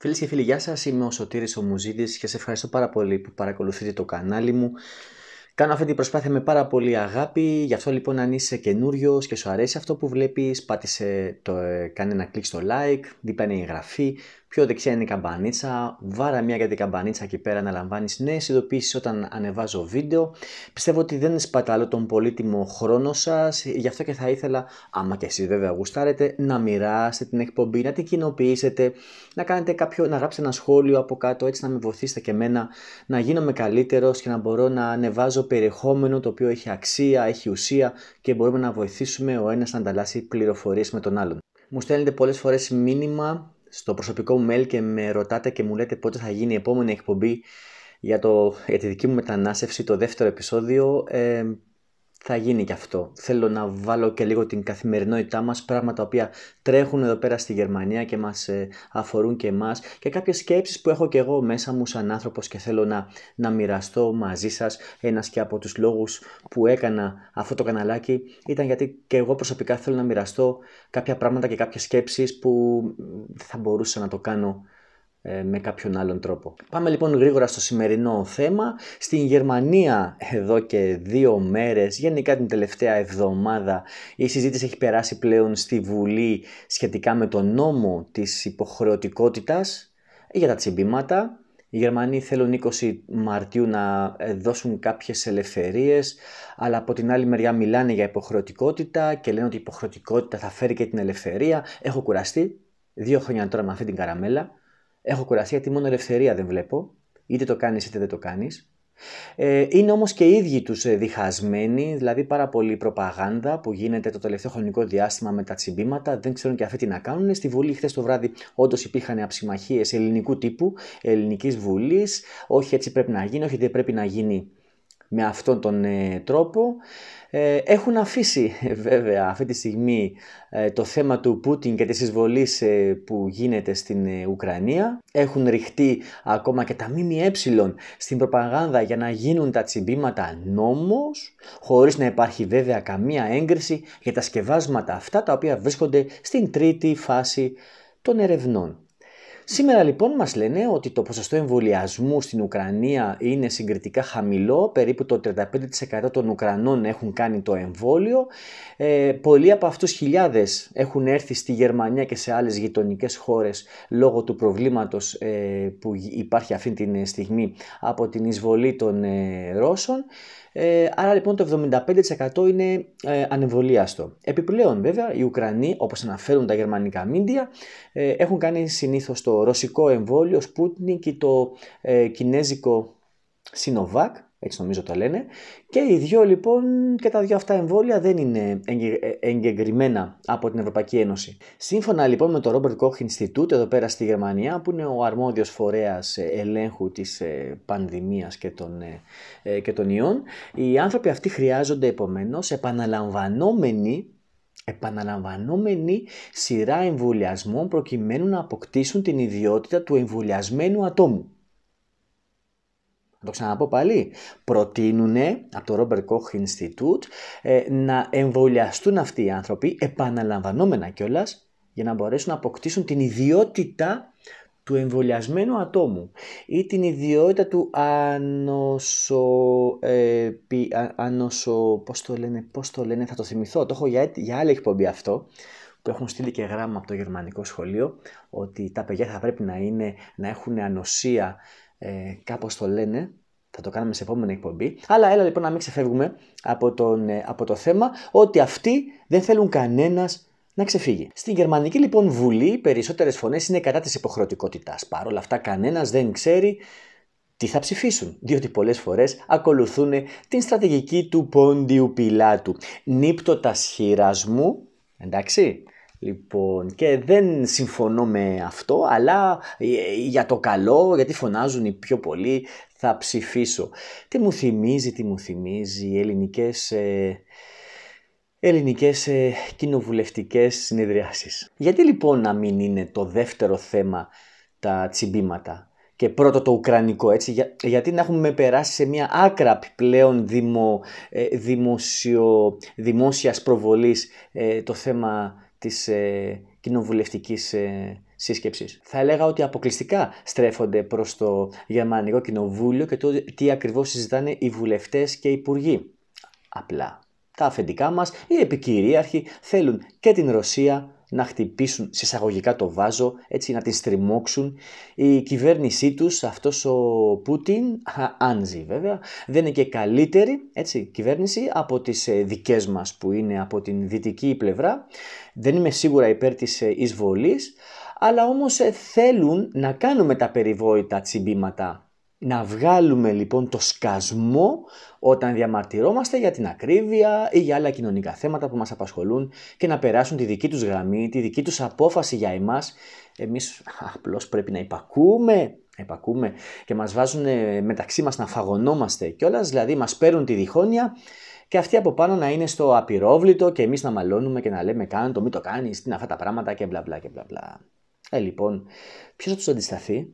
Φίλες και φίλοι, γεια σας. Είμαι ο Σωτήρης ο και σε ευχαριστώ πάρα πολύ που παρακολουθείτε το κανάλι μου. Κάνω αυτή την προσπάθεια με πάρα πολύ αγάπη. Γι' αυτό λοιπόν, αν είσαι καινούριος και σου αρέσει αυτό που βλέπεις, πάτησε το, ε, κάνε ένα κλικ στο like, δίπλα είναι εγγραφή, Πιο δεξιά είναι η καμπανίτσα. Βάρα μια για την καμπανίτσα εκεί πέρα να λαμβάνεις νέες ειδοποιήσει όταν ανεβάζω βίντεο. Πιστεύω ότι δεν σπαταλώ τον πολύτιμο χρόνο σας. Γι' αυτό και θα ήθελα, άμα και εσείς βέβαια γουστάρετε, να μοιράσετε την εκπομπή, να την κοινοποιήσετε, να, κάνετε κάποιο, να γράψετε ένα σχόλιο από κάτω, έτσι να με βοηθήσετε και εμένα να γίνομαι καλύτερος και να μπορώ να ανεβάζω περιεχόμενο το οποίο έχει αξία, έχει ουσία και μπορούμε να βοηθήσουμε ο ένας να ανταλλάσσει πληροφορίες με τον άλλον. Μου στέλνετε πολλές φορές μήνυμα στο προσωπικό μου mail και με ρωτάτε και μου λέτε πότε θα γίνει η επόμενη εκπομπή για, το, για τη δική μου μετανάστευση, το δεύτερο επεισόδιο. Ε, θα γίνει και αυτό. Θέλω να βάλω και λίγο την καθημερινότητά μας, πράγματα τα οποία τρέχουν εδώ πέρα στη Γερμανία και μας ε, αφορούν και εμάς και κάποιες σκέψεις που έχω και εγώ μέσα μου σαν άνθρωπος και θέλω να, να μοιραστώ μαζί σας. Ένας και από τους λόγους που έκανα αυτό το καναλάκι ήταν γιατί και εγώ προσωπικά θέλω να μοιραστώ κάποια πράγματα και κάποιες σκέψεις που θα μπορούσα να το κάνω ε, με κάποιον άλλον τρόπο. Πάμε λοιπόν γρήγορα στο σημερινό θέμα. Στην Γερμανία εδώ και δύο μέρες, γενικά την τελευταία εβδομάδα, η συζήτηση έχει περάσει πλέον στη Βουλή σχετικά με τον νόμο της υποχρεωτικότητας για τα τσιμπήματα. Οι Γερμανοί θέλουν 20 Μαρτίου να ε, δώσουν κάποιες ελευθερίες, αλλά από την άλλη μεριά μιλάνε για υποχρεωτικότητα και λένε ότι η υποχρεωτικότητα θα φέρει και την ελευθερία. Έχω κουραστεί δύο χρόνια τώρα με αυτή την καραμέλα. Έχω κουραστεί γιατί μόνο ελευθερία δεν βλέπω. Είτε το κάνεις είτε δεν το κάνεις. Ε, είναι όμως και οι ίδιοι τους ε, διχασμένοι, δηλαδή πάρα πολύ προπαγάνδα που γίνεται το τελευταίο χρονικό διάστημα με τα τσιμπήματα, δεν ξέρουν και αυτοί τι να κάνουν. Στη Βουλή χθες το βράδυ όντως υπήρχαν αψημαχίες ελληνικού τύπου, ελληνικής βουλής, όχι έτσι πρέπει να γίνει, όχι δεν πρέπει να γίνει με αυτόν τον ε, τρόπο. Ε, έχουν αφήσει ε, βέβαια αυτή τη στιγμή το θέμα του Πούτιν και της εισβολής που γίνεται στην Ουκρανία. Έχουν ρηχτεί ακόμα και τα ΜΜΕ στην προπαγάνδα για να γίνουν τα τσιμπήματα νόμος, χωρίς να υπάρχει βέβαια καμία έγκριση για τα σκευάσματα αυτά τα οποία βρίσκονται στην τρίτη φάση των ερευνών. Σήμερα λοιπόν μας λένε ότι το ποσοστό εμβολιασμού στην Ουκρανία είναι συγκριτικά χαμηλό, περίπου το 35% των Ουκρανών έχουν κάνει το εμβόλιο. Ε, πολλοί από αυτούς χιλιάδες έχουν έρθει στη Γερμανία και σε άλλες γειτονικές χώρες λόγω του προβλήματος ε, που υπάρχει αυτή τη στιγμή από την εισβολή των ε, Ρώσων. Ε, άρα λοιπόν το 75% είναι ε, Επιπλέον βέβαια οι Ουκρανοί όπως αναφέρουν τα γερμανικά μίντια ε, έχουν κάνει συνήθως το ρωσικό εμβόλιο Sputnik και το ε, κινέζικο Sinovac έτσι νομίζω τα λένε. Και οι δύο λοιπόν και τα δύο αυτά εμβόλια δεν είναι ε, εγκεκριμένα από την Ευρωπαϊκή Ένωση. Σύμφωνα λοιπόν με το Robert Koch Institute εδώ πέρα στη Γερμανία, που είναι ο αρμόδιος φορέας ε, ελέγχου της ε, πανδημίας και των, και των ιών, οι άνθρωποι αυτοί χρειάζονται επομένως επαναλαμβανόμενη επαναλαμβανόμενη σειρά εμβολιασμών προκειμένου να αποκτήσουν την ιδιότητα του εμβολιασμένου ατόμου να το ξαναπώ πάλι, προτείνουν από το Robert Koch Institute ε, να εμβολιαστούν αυτοί οι άνθρωποι επαναλαμβανόμενα κιόλας για να μπορέσουν να αποκτήσουν την ιδιότητα του εμβολιασμένου ατόμου ή την ιδιότητα του ανοσο... Ε, πώς το λένε, θα το θυμηθώ, το έχω για, για άλλη εκπομπή αυτό, που έχουν στείλει και γράμμα από το γερμανικό σχολείο, ότι τα παιδιά θα πρέπει να, είναι, να έχουν ανοσία ε, κάπως το λένε, θα το κάνουμε σε επόμενη εκπομπή. Αλλά έλα λοιπόν να μην ξεφεύγουμε από, τον, ε, από το θέμα ότι αυτοί δεν θέλουν κανένας να ξεφύγει. Στην γερμανική λοιπόν βουλή οι περισσότερες φωνές είναι κατά της υποχρεωτικότητας. Παρ' όλα αυτά κανένας δεν ξέρει τι θα ψηφίσουν, διότι πολλές φορές ακολουθούν την στρατηγική του πόντιου πιλάτου. Νύπτοτας χειρασμού, εντάξει, Λοιπόν, και δεν συμφωνώ με αυτό, αλλά ε, για το καλό, γιατί φωνάζουν οι πιο πολλοί, θα ψηφίσω. Τι μου θυμίζει, τι μου θυμίζει, ελληνικές... Ε, ελληνικές ε, κοινοβουλευτικές συνεδριάσεις. Γιατί λοιπόν να μην είναι το δεύτερο θέμα τα τσιμπήματα και πρώτο το ουκρανικό, έτσι, γιατί να έχουμε περάσει σε μια άκρα πλέον δημο, ε, δημόσιο, δημόσιας προβολής ε, το θέμα της ε, κοινοβουλευτικής ε, σύσκεψης. Θα έλεγα ότι αποκλειστικά στρέφονται προς το Γερμανικό Κοινοβούλιο και το τι ακριβώς συζητάνε οι βουλευτές και οι υπουργοί. Απλά τα αφεντικά μας, οι επικυρίαρχοι θέλουν και την Ρωσία να χτυπήσουν συσσαγωγικά το βάζο, έτσι να την στριμώξουν. Η κυβέρνησή τους, αυτός ο Πούτιν, άνζει βέβαια, δεν είναι και καλύτερη έτσι, κυβέρνηση από τις ε, δικές μας που είναι από την δυτική πλευρά. Δεν είμαι σίγουρα υπέρ της ε, εισβολής, αλλά όμως ε, θέλουν να κάνουμε τα περιβόητα τσιμπήματα να βγάλουμε λοιπόν το σκασμό όταν διαμαρτυρόμαστε για την ακρίβεια ή για άλλα κοινωνικά θέματα που μας απασχολούν και να περάσουν τη δική τους γραμμή, τη δική τους απόφαση για εμάς. Εμείς απλώς πρέπει να υπακούμε, υπακούμε και μας βάζουν ε, μεταξύ μας να φαγωνόμαστε κιόλας, δηλαδή μας παίρνουν τη διχόνοια και αυτοί από πάνω να είναι στο απειρόβλητο και εμείς να μαλώνουμε και να λέμε κάνε το, μη το κάνεις, τι είναι αυτά τα πράγματα και μπλα μπλα και μπλα μπλα. Ε, λοιπόν, ποιος θα τους αντισταθεί,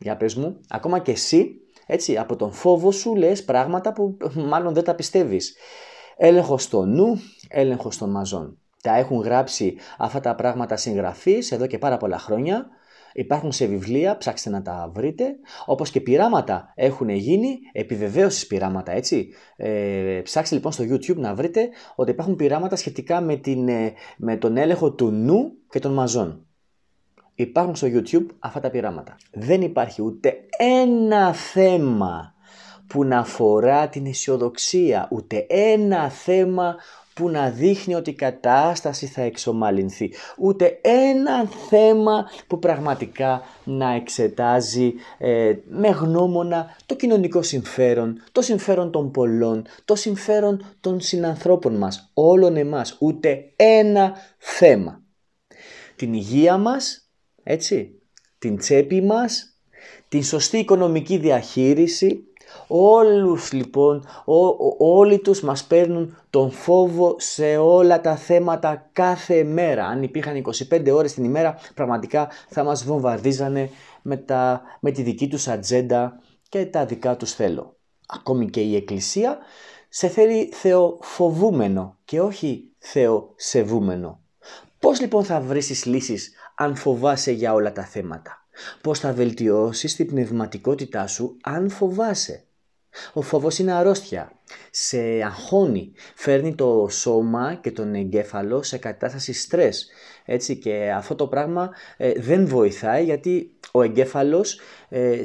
για πες μου, ακόμα και εσύ, έτσι, από τον φόβο σου λες πράγματα που μάλλον δεν τα πιστεύεις. Έλεγχος στο νου, έλεγχος των μαζών. Τα έχουν γράψει αυτά τα πράγματα συγγραφείς εδώ και πάρα πολλά χρόνια. Υπάρχουν σε βιβλία, ψάξτε να τα βρείτε. Όπως και πειράματα έχουν γίνει, επιβεβαίωσης πειράματα, έτσι. Ε, ψάξτε λοιπόν στο YouTube να βρείτε ότι υπάρχουν πειράματα σχετικά με, την, ε, με τον έλεγχο του νου και των μαζών υπάρχουν στο YouTube αυτά τα πειράματα. Δεν υπάρχει ούτε ένα θέμα που να αφορά την αισιοδοξία, ούτε ένα θέμα που να δείχνει ότι η κατάσταση θα εξομαλυνθεί. Ούτε ένα θέμα που πραγματικά να εξετάζει ε, με γνώμονα το κοινωνικό συμφέρον, το συμφέρον των πολλών, το συμφέρον των συνανθρώπων μας, όλων εμάς. Ούτε ένα θέμα. Την υγεία μας έτσι, την τσέπη μας, την σωστή οικονομική διαχείριση, όλους λοιπόν, ό, όλοι τους μας παίρνουν τον φόβο σε όλα τα θέματα κάθε μέρα. Αν υπήρχαν 25 ώρες την ημέρα, πραγματικά θα μας βομβαρδίζανε με, τα, με τη δική τους ατζέντα και τα δικά τους θέλω. Ακόμη και η Εκκλησία σε θέλει θεοφοβούμενο και όχι θεοσεβούμενο. Πώς λοιπόν θα βρεις τις λύσεις αν φοβάσαι για όλα τα θέματα. Πώς θα βελτιώσεις την πνευματικότητά σου αν φοβάσαι. Ο φόβος είναι αρρώστια σε αγχώνει, φέρνει το σώμα και τον εγκέφαλο σε κατάσταση στρες. Έτσι και αυτό το πράγμα ε, δεν βοηθάει γιατί ο εγκέφαλος ε, ε,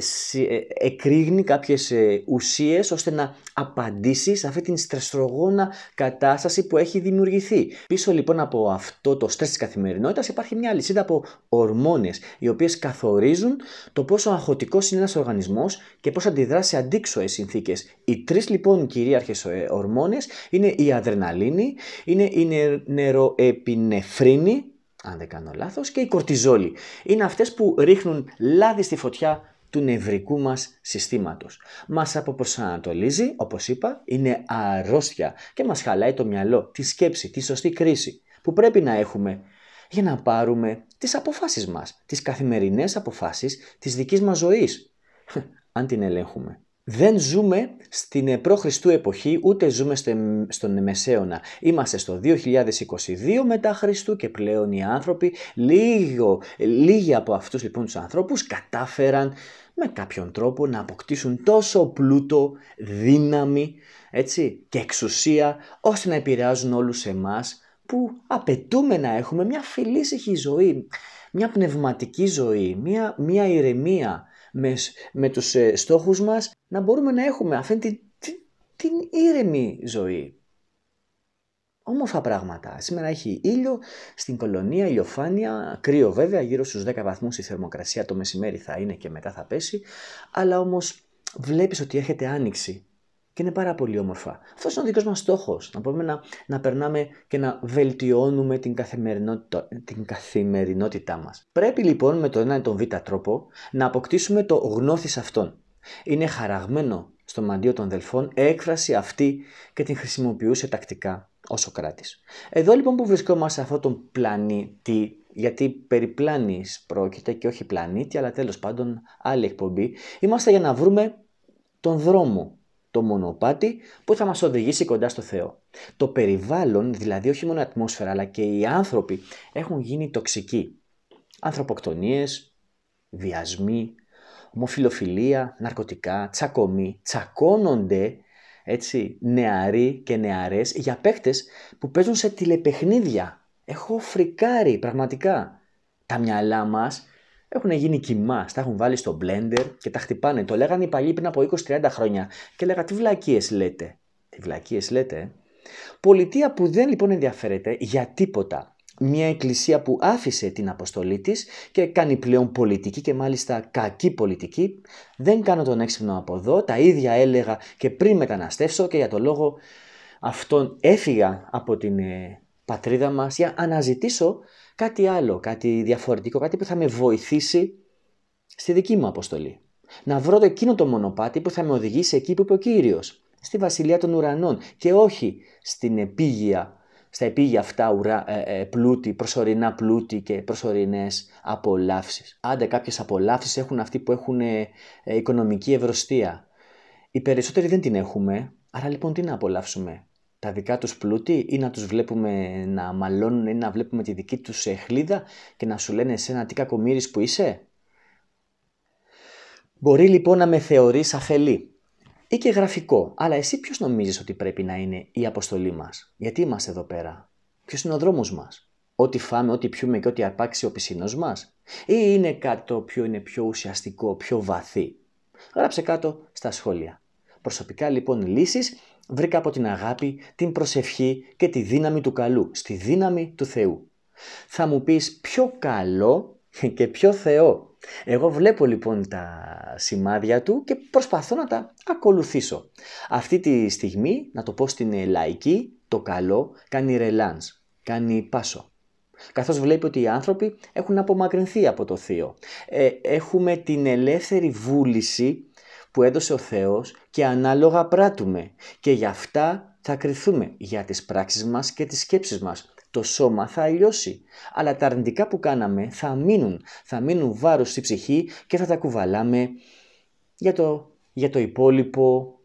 εκρήγνει κάποιες ε, ουσίες ώστε να απαντήσει σε αυτή την στρεστρογόνα κατάσταση που έχει δημιουργηθεί. Πίσω λοιπόν από αυτό το στρες της καθημερινότητας υπάρχει μια λυσίδα από ορμόνες οι οποίες καθορίζουν το πόσο αγχωτικός είναι ένας οργανισμός και πώς αντιδράσει αντίξωες συνθήκες. Οι τρεις λοιπόν κυρία κυρίαρχες ε, ορμόνες είναι η αδρεναλίνη, είναι η νεροεπινεφρίνη, αν δεν κάνω λάθος, και η κορτιζόλη. Είναι αυτές που ρίχνουν λάδι στη φωτιά του νευρικού μας συστήματος. Μας αποπροσανατολίζει, όπως είπα, είναι αρρώστια και μας χαλάει το μυαλό, τη σκέψη, τη σωστή κρίση που πρέπει να έχουμε για να πάρουμε τις αποφάσεις μας, τις καθημερινές αποφάσεις της δικής μας ζωής, αν την ελέγχουμε. Δεν ζούμε στην προ εποχή, ούτε ζούμε στον Μεσαίωνα. Είμαστε στο 2022 μετά Χριστού και πλέον οι άνθρωποι, λίγο, λίγοι από αυτούς λοιπόν τους ανθρώπους κατάφεραν με κάποιον τρόπο να αποκτήσουν τόσο πλούτο, δύναμη έτσι, και εξουσία, ώστε να επηρεάζουν όλους εμάς που απαιτούμε να έχουμε μια φιλήσυχη ζωή, μια πνευματική ζωή, μια, μια ηρεμία, με, με τους ε, στόχους μας, να μπορούμε να έχουμε αυτή την, την, την ήρεμη ζωή. Όμορφα πράγματα. Σήμερα έχει ήλιο στην κολονία, ηλιοφάνεια, κρύο βέβαια, γύρω στους 10 βαθμούς η θερμοκρασία το μεσημέρι θα είναι και μετά θα πέσει, αλλά όμως βλέπεις ότι έχετε άνοιξη και είναι πάρα πολύ όμορφα. Αυτός είναι ο δικός μας στόχος. Να μπορούμε να, να περνάμε και να βελτιώνουμε την, καθημερινότητα, την καθημερινότητά μας. Πρέπει λοιπόν με το ένα ή τον β τρόπο να αποκτήσουμε το σε αυτόν. Είναι χαραγμένο στο μαντίο των Δελφών έκφραση αυτή και την χρησιμοποιούσε τακτικά ο Σοκράτης. Εδώ λοιπόν που βρισκόμαστε σε αυτόν τον πλανήτη, γιατί περί πλάνης πρόκειται και όχι πλανήτη, αλλά τέλος πάντων άλλη εκπομπή, είμαστε για να βρούμε τον δρόμο το μονοπάτι που θα μας οδηγήσει κοντά στο Θεό. Το περιβάλλον, δηλαδή όχι μόνο η ατμόσφαιρα αλλά και οι άνθρωποι έχουν γίνει τοξικοί. Ανθρωποκτονίες, βιασμοί, ομοφιλοφιλία, ναρκωτικά, τσακωμοί, τσακώνονται έτσι, νεαροί και νεαρές για παίχτες που παίζουν σε τηλεπαιχνίδια. Έχω φρικάρει πραγματικά. Τα μυαλά μας έχουν γίνει κοιμά, τα έχουν βάλει στο blender και τα χτυπάνε. Το λέγανε οι παλιοί πριν από 20-30 χρόνια και λέγα τι βλακίες λέτε. Τι βλακίες λέτε. Πολιτεία που δεν λοιπόν ενδιαφέρεται για τίποτα. Μια εκκλησία που άφησε την αποστολή της και κάνει πλέον πολιτική και μάλιστα κακή πολιτική. Δεν κάνω τον έξυπνο από εδώ, τα ίδια έλεγα και πριν μεταναστεύσω και για το λόγο αυτόν έφυγα από την ε, πατρίδα μας για αναζητήσω κάτι άλλο, κάτι διαφορετικό, κάτι που θα με βοηθήσει στη δική μου αποστολή. Να βρω το εκείνο το μονοπάτι που θα με οδηγήσει εκεί που είπε ο κύριος. στη βασιλεία των ουρανών και όχι στην επίγεια, στα επίγεια αυτά ουρα, ε, ε, πλούτη, προσωρινά πλούτη και προσωρινές απολαύσεις. Άντε κάποιες απολαύσεις έχουν αυτοί που έχουν ε, οικονομική ευρωστία. Οι περισσότεροι δεν την έχουμε, άρα λοιπόν τι να απολαύσουμε τα δικά τους πλούτη ή να τους βλέπουμε να μαλώνουν ή να βλέπουμε τη δική τους εχλίδα και να σου λένε εσένα τι κακομύρης που είσαι. Μπορεί λοιπόν να με θεωρείς αφελή ή και γραφικό, αλλά εσύ ποιος νομίζεις ότι πρέπει να είναι η αποστολή μας. Γιατί είμαστε εδώ πέρα. Ποιος είναι ο δρόμος μας. Ό,τι φάμε, ό,τι πιούμε και ό,τι αρπάξει ο πισινός μας. Ή είναι κάτι το οποίο είναι πιο ουσιαστικό, πιο βαθύ. Γράψε κάτω στα σχόλια. Προσωπικά λοιπόν λύσεις βρήκα από την αγάπη, την προσευχή και τη δύναμη του καλού, στη δύναμη του Θεού. Θα μου πεις πιο καλό και πιο Θεό. Εγώ βλέπω λοιπόν τα σημάδια του και προσπαθώ να τα ακολουθήσω. Αυτή τη στιγμή, να το πω στην λαϊκή, το καλό κάνει ρελάνς, κάνει πάσο. Καθώς βλέπει ότι οι άνθρωποι έχουν απομακρυνθεί από το Θείο. Ε, έχουμε την ελεύθερη βούληση που έδωσε ο Θεός και ανάλογα πράττουμε και γι' αυτά θα κρυθούμε για τις πράξεις μας και τις σκέψεις μας. Το σώμα θα αλλιώσει, αλλά τα αρνητικά που κάναμε θα μείνουν, θα μείνουν βάρος στη ψυχή και θα τα κουβαλάμε για το, για το υπόλοιπο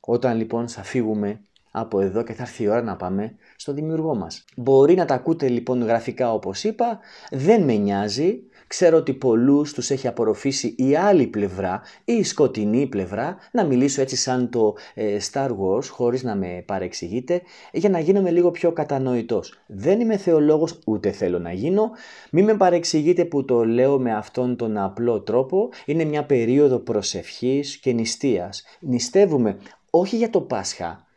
όταν λοιπόν θα φύγουμε από εδώ και θα έρθει η ώρα να πάμε στο δημιουργό μας. Μπορεί να τα ακούτε λοιπόν γραφικά όπως είπα, δεν με νοιάζει, ξέρω ότι πολλούς τους έχει απορροφήσει η άλλη πλευρά ή η σκοτεινή πλευρά, να μιλήσω έτσι σαν το ε, Star Wars χωρίς να με παρεξηγείτε, για να γίνομαι λίγο πιο κατανοητός. Δεν είμαι θεολόγος, ούτε θέλω να γίνω, μην με παρεξηγείτε που το λέω με αυτόν τον απλό τρόπο, είναι μια περίοδο προσευχής και νηστείας. Νηστεύουμε όχι για το Πάσχα,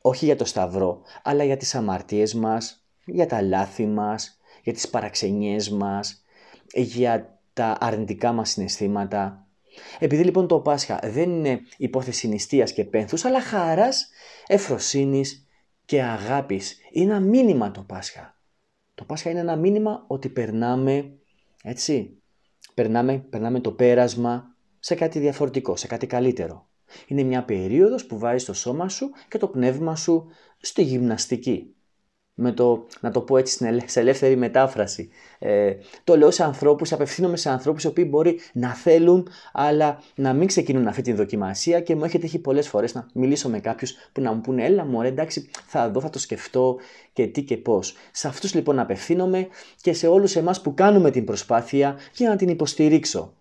όχι για το Σταυρό, αλλά για τις αμαρτίες μας, για τα λάθη μας, για τις παραξενιές μας, για τα αρνητικά μας συναισθήματα. Επειδή λοιπόν το Πάσχα δεν είναι υπόθεση νηστείας και πένθους, αλλά χαράς, ευφροσύνης και αγάπης. Είναι ένα μήνυμα το Πάσχα. Το Πάσχα είναι ένα μήνυμα ότι περνάμε, έτσι, περνάμε, περνάμε το πέρασμα σε κάτι διαφορετικό, σε κάτι καλύτερο. Είναι μια περίοδος που βάζεις το σώμα σου και το πνεύμα σου στη γυμναστική. Με το, να το πω έτσι σε ελεύθερη μετάφραση. Ε, το λέω σε ανθρώπους, απευθύνομαι σε ανθρώπους οι οποίοι μπορεί να θέλουν αλλά να μην ξεκινούν αυτή τη δοκιμασία και μου έχει τύχει πολλές φορές να μιλήσω με κάποιους που να μου πούνε έλα μωρέ εντάξει θα δω, θα το σκεφτώ και τι και πώς. Σε αυτούς λοιπόν απευθύνομαι και σε όλους εμάς που κάνουμε την προσπάθεια για να την υποστηρίξω.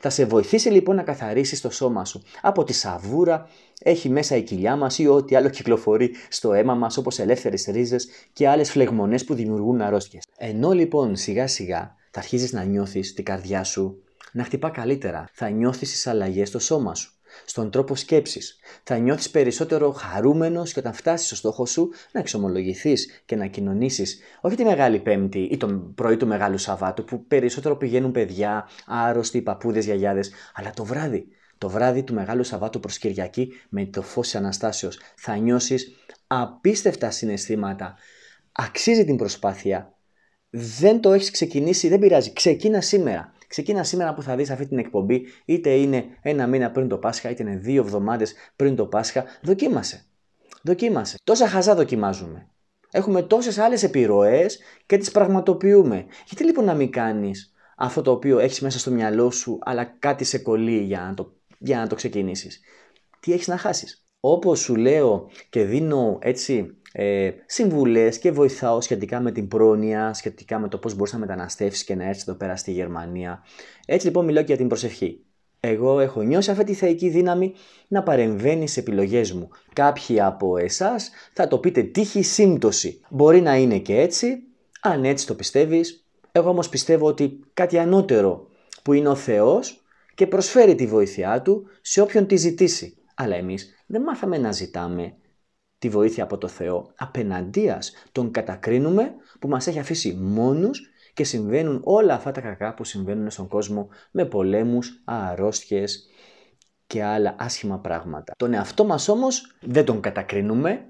Θα σε βοηθήσει λοιπόν να καθαρίσεις το σώμα σου από τη σαβούρα, έχει μέσα η κοιλιά μας ή ό,τι άλλο κυκλοφορεί στο αίμα μας όπως ελεύθερες ρίζες και άλλες φλεγμονές που δημιουργούν αρρώστιες. Ενώ λοιπόν σιγά σιγά θα αρχίζεις να νιώθεις την καρδιά σου να χτυπά καλύτερα, θα νιώθεις τις αλλαγές στο σώμα σου στον τρόπο σκέψης. Θα νιώθεις περισσότερο χαρούμενος και όταν φτάσεις στο στόχο σου να εξομολογηθείς και να κοινωνήσεις. Όχι τη Μεγάλη Πέμπτη ή το πρωί του Μεγάλου Σαββάτου που περισσότερο πηγαίνουν παιδιά, άρρωστοι, παππούδες, γιαγιάδες, αλλά το βράδυ. Το βράδυ του Μεγάλου Σαββάτου προς Κυριακή με το φως της Αναστάσεως θα νιώσεις απίστευτα συναισθήματα. Αξίζει την προσπάθεια. Δεν το έχεις ξεκινήσει, δεν πειράζει. Ξεκίνα σήμερα. Ξεκίνα σήμερα που θα δεις αυτή την εκπομπή, είτε είναι ένα μήνα πριν το Πάσχα, είτε είναι δύο εβδομάδες πριν το Πάσχα. Δοκίμασε. Δοκίμασε. Τόσα χαζά δοκιμάζουμε. Έχουμε τόσες άλλες επιρροές και τις πραγματοποιούμε. Γιατί λοιπόν να μην κάνεις αυτό το οποίο έχεις μέσα στο μυαλό σου, αλλά κάτι σε κολλεί για να το, για να το ξεκινήσεις. Τι έχεις να χάσεις. Όπως σου λέω και δίνω έτσι ε, συμβουλές και βοηθάω σχετικά με την πρόνοια, σχετικά με το πώς μπορείς να μεταναστεύσεις και να έρθεις εδώ πέρα στη Γερμανία. Έτσι λοιπόν μιλάω και για την προσευχή. Εγώ έχω νιώσει αυτή τη θεϊκή δύναμη να παρεμβαίνει σε επιλογές μου. Κάποιοι από εσάς θα το πείτε τύχη σύμπτωση. Μπορεί να είναι και έτσι, αν έτσι το πιστεύεις. Εγώ όμως πιστεύω ότι κάτι ανώτερο που είναι ο Θεός και προσφέρει τη βοήθειά Του σε όποιον τη ζητήσει. Αλλά εμείς δεν μάθαμε να ζητάμε τη βοήθεια από το Θεό. Απέναντίας τον κατακρίνουμε που μας έχει αφήσει μόνους και συμβαίνουν όλα αυτά τα κακά που συμβαίνουν στον κόσμο με πολέμους, αρρώστιες και άλλα άσχημα πράγματα. Τον εαυτό μας όμως δεν τον κατακρίνουμε,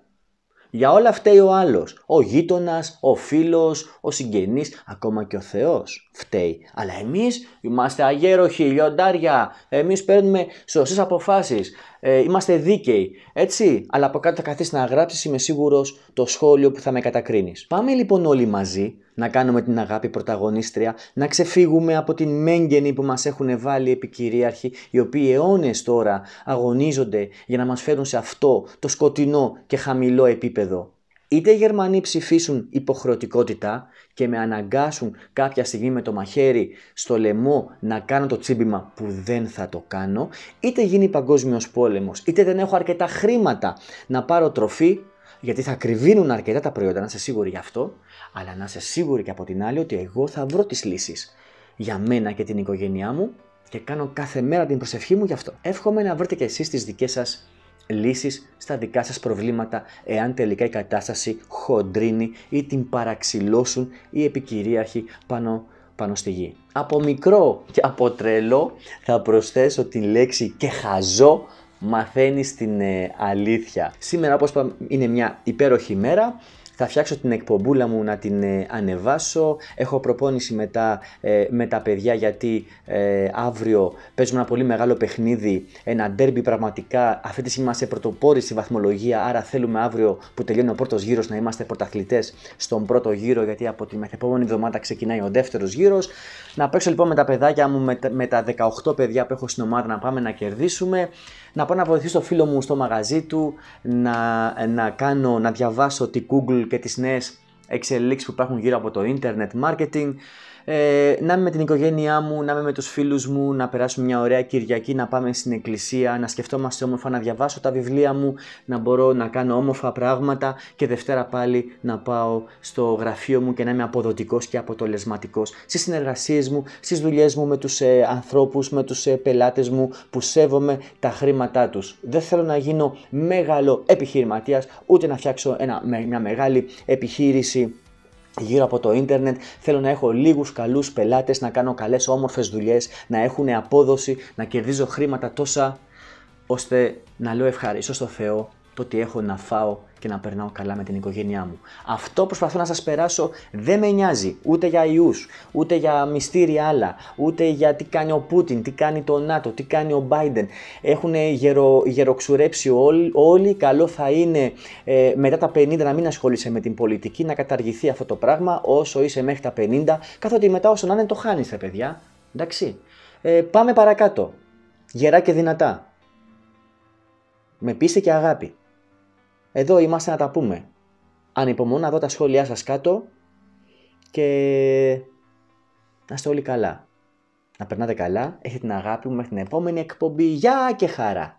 για όλα φταίει ο άλλος, ο γείτονας, ο φίλος, ο συγγενής, ακόμα και ο Θεός φταίει. Αλλά εμείς είμαστε αγέροχοι, λιοντάρια, εμείς παίρνουμε σωστές αποφάσεις, ε, είμαστε δίκαιοι. Έτσι, αλλά από κάτω θα καθίσεις να γράψεις, είμαι σίγουρος, το σχόλιο που θα με κατακρίνεις. Πάμε λοιπόν όλοι μαζί να κάνουμε την αγάπη πρωταγωνίστρια, να ξεφύγουμε από την μέγενη που μας έχουν βάλει επικυρίαρχοι, οι οποίοι αιώνες τώρα αγωνίζονται για να μας φέρουν σε αυτό το σκοτεινό και χαμηλό επίπεδο. Είτε οι Γερμανοί ψηφίσουν υποχρεωτικότητα και με αναγκάσουν κάποια στιγμή με το μαχαίρι στο λαιμό να κάνω το τσίμπημα που δεν θα το κάνω, είτε γίνει παγκόσμιος πόλεμος, είτε δεν έχω αρκετά χρήματα να πάρω τροφή, γιατί θα κρυβίνουν αρκετά τα προϊόντα, να είσαι σίγουροι γι' αυτό, αλλά να είσαι σίγουροι και από την άλλη ότι εγώ θα βρω τις λύσεις για μένα και την οικογένειά μου και κάνω κάθε μέρα την προσευχή μου γι' αυτό. Εύχομαι να βρείτε και εσείς τις δικές σας λύσεις στα δικά σας προβλήματα εάν τελικά η κατάσταση χοντρίνει ή την παραξηλώσουν οι επικυρίαρχοι πάνω, πάνω στη γη. Από μικρό και από τρελό θα προσθέσω τη λέξη και χαζό μαθαίνεις την ε, αλήθεια. Σήμερα όπως είπα είναι μια υπέροχη μέρα θα φτιάξω την εκπομπούλα μου να την ε, ανεβάσω, έχω προπόνηση με τα, ε, με τα παιδιά γιατί ε, αύριο παίζουμε ένα πολύ μεγάλο παιχνίδι, ένα ντέρμπι πραγματικά, αυτή τη στιγμή είμαστε πρωτοπόροι στη βαθμολογία, άρα θέλουμε αύριο που τελειώνει ο πρώτος γύρος να είμαστε πρωταθλητές στον πρώτο γύρο γιατί από την επόμενη εβδομάδα ξεκινάει ο δεύτερος γύρος. Να παίξω λοιπόν με τα παιδάκια μου, με, με τα 18 παιδιά που έχω στην ομάδα να πάμε να κερδίσουμε να πάω να βοηθήσω το φίλο μου στο μαγαζί του, να, να, κάνω, να διαβάσω τη Google και τις νέες εξελίξεις που υπάρχουν γύρω από το Internet Marketing, ε, να είμαι με την οικογένειά μου, να είμαι με τους φίλους μου, να περάσουμε μια ωραία Κυριακή, να πάμε στην εκκλησία, να σκεφτόμαστε όμορφα, να διαβάσω τα βιβλία μου, να μπορώ να κάνω όμορφα πράγματα και Δευτέρα πάλι να πάω στο γραφείο μου και να είμαι αποδοτικός και αποτελεσματικός στις συνεργασίες μου, στις δουλειές μου με τους ε, ανθρώπους, με τους ε, πελάτες μου που σέβομαι τα χρήματά τους. Δεν θέλω να γίνω μεγάλο επιχειρηματίας, ούτε να φτιάξω ένα, μια μεγάλη επιχείρηση γύρω από το ίντερνετ, θέλω να έχω λίγους καλούς πελάτες, να κάνω καλές όμορφες δουλειές, να έχουν απόδοση, να κερδίζω χρήματα τόσα, ώστε να λέω ευχαριστώ στο Θεό το ότι έχω να φάω και να περνάω καλά με την οικογένειά μου. Αυτό προσπαθώ να σας περάσω δεν με νοιάζει ούτε για ιούς, ούτε για μυστήρια άλλα, ούτε για τι κάνει ο Πούτιν, τι κάνει το ΝΑΤΟ, τι κάνει ο Μπάιντεν. Έχουν γερο, γεροξουρέψει όλοι, όλοι, καλό θα είναι ε, μετά τα 50 να μην ασχολείσαι με την πολιτική, να καταργηθεί αυτό το πράγμα όσο είσαι μέχρι τα 50, καθότι μετά όσο να είναι το χάνεις τα παιδιά. Εντάξει. Ε, πάμε παρακάτω. Γερά και δυνατά. Με πίστη και αγάπη. Εδώ είμαστε να τα πούμε. Ανυπομονώ να δω τα σχόλιά σας κάτω και να είστε όλοι καλά. Να περνάτε καλά, έχετε την αγάπη μου μέχρι την επόμενη εκπομπή. Γεια και χαρά!